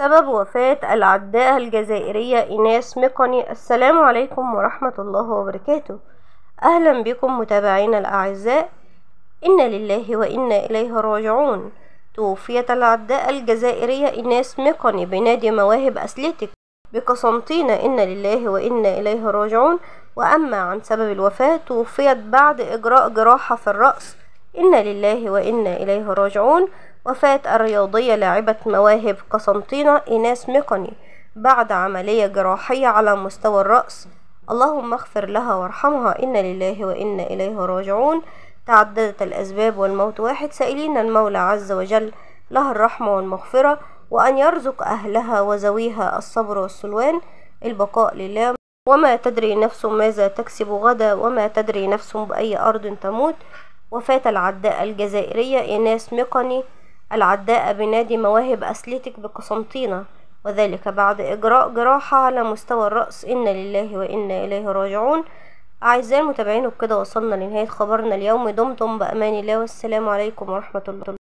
سبب وفاة العداءة الجزائرية إيناس مقني السلام عليكم ورحمة الله وبركاته أهلا بكم متابعينا الأعزاء إن لله وإنا إليه راجعون توفيت العداءة الجزائرية إيناس مقني بنادي مواهب أسليتك بقسنطينة إن لله وإنا إليه راجعون وأما عن سبب الوفاة توفيت بعد إجراء جراحة في الرأس إنا لله وإنا إليه راجعون وفاة الرياضية لاعبة مواهب قسنطينة إيناس مقني بعد عملية جراحية على مستوى الرأس اللهم اغفر لها وارحمها إنا لله وإنا إليه راجعون تعددت الأسباب والموت واحد سائلين المولى عز وجل لها الرحمة والمغفرة وأن يرزق أهلها وزويها الصبر والسلوان البقاء لله وما تدري نفس ماذا تكسب غدا وما تدري نفس بأي أرض تموت وفاة العداء الجزائرية إيناس مقني العداء بنادي مواهب أسليتك بقسنطينة وذلك بعد إجراء جراحة على مستوى الرأس إنا لله وإنا إليه راجعون أعزائي المتابعين وبكده وصلنا لنهاية خبرنا اليوم دمتم بأمان الله والسلام عليكم ورحمة الله